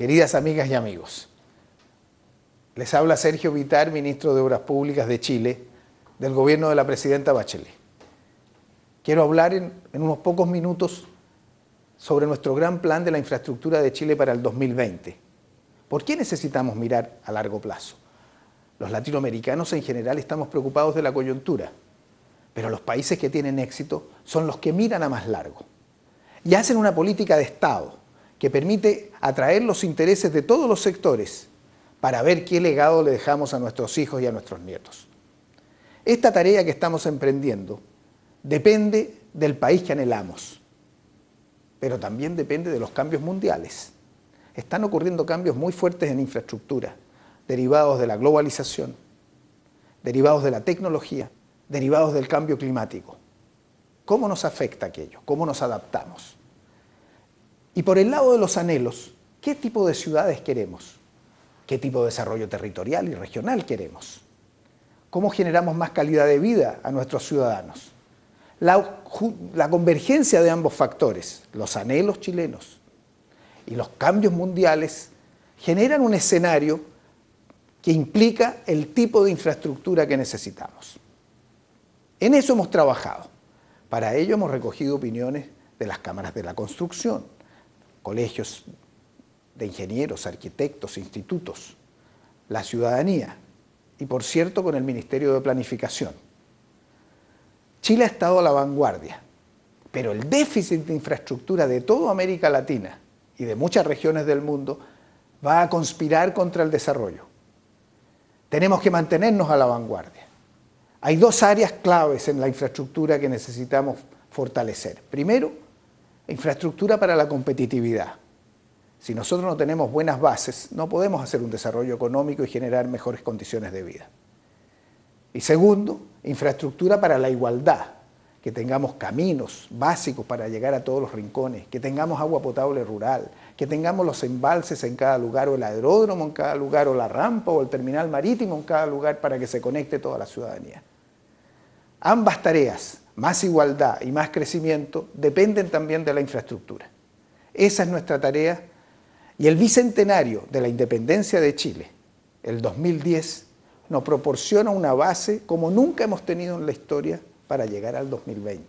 Queridas amigas y amigos, les habla Sergio Vitar, ministro de Obras Públicas de Chile, del gobierno de la presidenta Bachelet. Quiero hablar en, unos pocos minutos sobre nuestro gran plan de la infraestructura de Chile para el 2020. ¿Por qué necesitamos mirar a largo plazo? Los latinoamericanos en general estamos preocupados de la coyuntura, pero los países que tienen éxito son los que miran a más largo y hacen una política de Estado que permite atraer los intereses de todos los sectores para ver qué legado le dejamos a nuestros hijos y a nuestros nietos. Esta tarea que estamos emprendiendo depende del país que anhelamos, pero también depende de los cambios mundiales. Están ocurriendo cambios muy fuertes en infraestructura, derivados de la globalización, derivados de la tecnología, derivados del cambio climático. ¿Cómo nos afecta aquello? ¿Cómo nos adaptamos? Y por el lado de los anhelos, ¿qué tipo de ciudades queremos? ¿Qué tipo de desarrollo territorial y regional queremos? ¿Cómo generamos más calidad de vida a nuestros ciudadanos? La, convergencia de ambos factores, los anhelos chilenos y los cambios mundiales, generan un escenario que implica el tipo de infraestructura que necesitamos. En eso hemos trabajado. Para ello hemos recogido opiniones de las cámaras de la construcción, colegios de ingenieros, arquitectos, institutos, la ciudadanía y, por cierto, con el Ministerio de Planificación. Chile ha estado a la vanguardia, pero el déficit de infraestructura de toda América Latina y de muchas regiones del mundo va a conspirar contra el desarrollo. Tenemos que mantenernos a la vanguardia. Hay dos áreas claves en la infraestructura que necesitamos fortalecer. Primero, Infraestructura para la competitividad. Si nosotros no tenemos buenas bases, no podemos hacer un desarrollo económico y generar mejores condiciones de vida. Y segundo, infraestructura para la igualdad, que tengamos caminos básicos para llegar a todos los rincones, que tengamos agua potable rural, que tengamos los embalses en cada lugar o el aeródromo en cada lugar o la rampa o el terminal marítimo en cada lugar para que se conecte toda la ciudadanía. Ambas tareas, más igualdad y más crecimiento, dependen también de la infraestructura. Esa es nuestra tarea y el bicentenario de la independencia de Chile, el 2010, nos proporciona una base como nunca hemos tenido en la historia para llegar al 2020.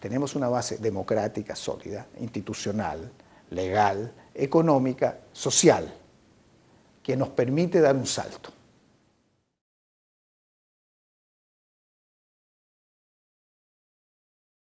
Tenemos una base democrática, sólida, institucional, legal, económica, social, que nos permite dar un salto.